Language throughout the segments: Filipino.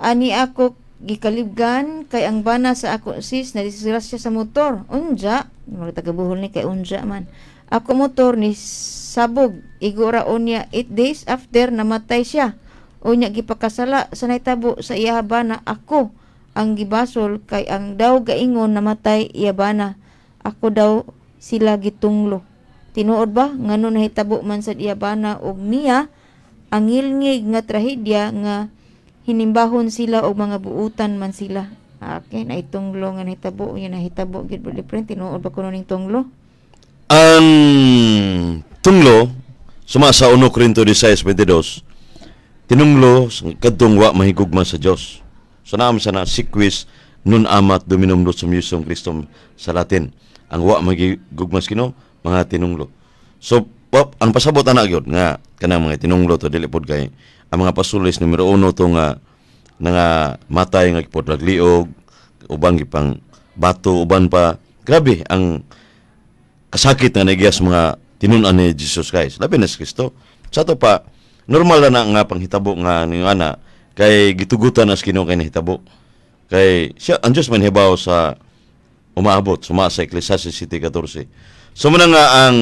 Ani ako gikalibgan kay ang bana sa ako sis na disgrasya sa motor. Unja, mga tagabuhol ni kay unja man. Ako motor ni sabog igura unya 8 days after namatay siya. Unya gipakasala sa naitabo sa iya bana ako ang gibasol kay ang daw gaingon namatay iya bana. Ako daw sila gitunglo. Tinuod ba nganu nahitabo man sa iya bana og niya ang ngilngig nga trahedya nga hinimbahon sila og mga buutan man sila Okay, na tunglo nga nahitabo yun nahitabo gid ba different tinuod ba kuno ning tunglo ang um, sumasa suma sa 1 Corinto 16:22 tinunglo kadtong wa mahigugma sa Dios so naam sana sequis nun amat dominum Deus sum Christum sa Latin ang wa magigugma kino mga tinunglo so pop ang pasabot ana gyud nga kanang mga tinunglo to dili pod ang mga pasulis numero uno to nga nga matay nga gipod lagliog uban gipang bato uban pa grabe ang kasakit nga nagiyas mga tinunan ni Jesus Christ labi na si Kristo sa to pa normal na nga panghitabo nga ni ana kay gitugutan as Ginoo kay nahitabo kay siya ang Dios man hibaw sa umaabot suma sa Ecclesiastes City 14 so man nga ang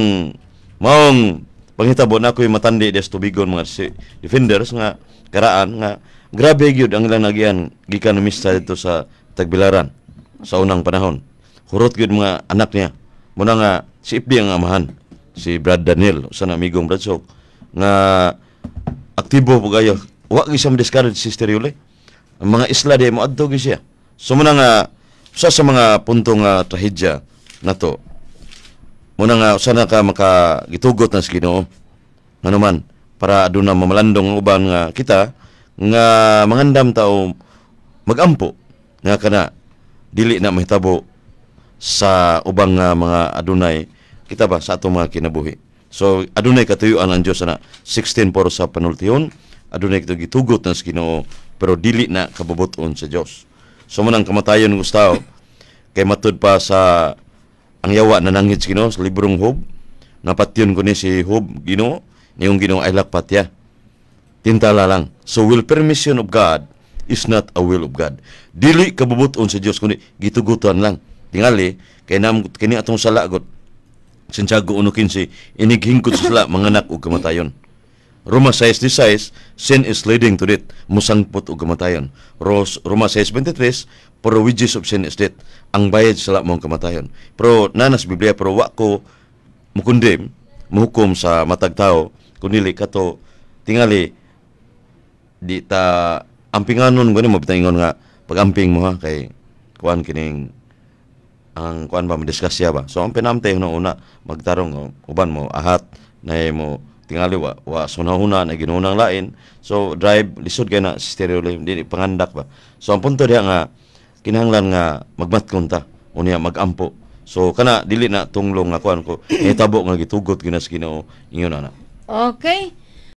maong panghitabo na ko'y matandi des tubigon mga si defenders nga karaan nga grabe gyud ang ilang nagian gikan mista dito sa Tagbilaran sa unang panahon. Hurot gyud mga anak niya. Muna nga si FB ang amahan si Brad Daniel sa amigong Brad Sok nga aktibo po kayo. Wa gyud siya discourage si Stereole. Ang mga isla di mo adto gyud siya. So muna nga sa sa mga puntong uh, trahedya na to Muna nga, sana ka makagitugot na sa ginoo. Ano man, para doon na mamalandong uban nga ah, kita, nga mangandam tao magampo nga kana dili na mahitabo sa ubang nga ah, mga adunay kita ba sa ato mga kinabuhi so adunay katuyuan ang Dios na 16 por sa panultihon adunay kito gitugot na sa Ginoo pero dili na kababuton sa Dios so man ang kamatayon gustaw kay matud pa sa ang yawa na nangit si Ginoo sa librong Hob. Napatyon ko ni si Hob gino, niyong Ginoo ay lakpat ya. Tintala lang. So will permission of God is not a will of God. Dili kabubuton sa Dios kundi gitugutan lang. Tingali kay nam kini atong sala god. Santiago 1:15 inighingkod sa sala manganak og kamatayon. Roma 6.16, sin is leading to death, musangpot o gamatayon. Roma 6.23, pero wages of sin is death, ang bayad sa lamang kamatayon. Pero nanas Biblia, pero wako mukundim, muhukom sa matag tao, kunili kato, tingali, di ta ampinganon gani mo bitangon nga pagamping mo ha kay kuan kining ang kuan ba madiscuss siya ba so ang pinamtay no una magtarong oh, uban mo ahat na mo tingali wa, wa sunahuna na ginunang lain. So drive lisod kay na stereo lane dili pangandak ba. So ang punto diha nga kinahanglan nga magmatkon ta unya magampo. So kana dili na tunglong nga kuan ko. Hitabo eh, nga gitugot ginas Ginoo ingon na. Okay.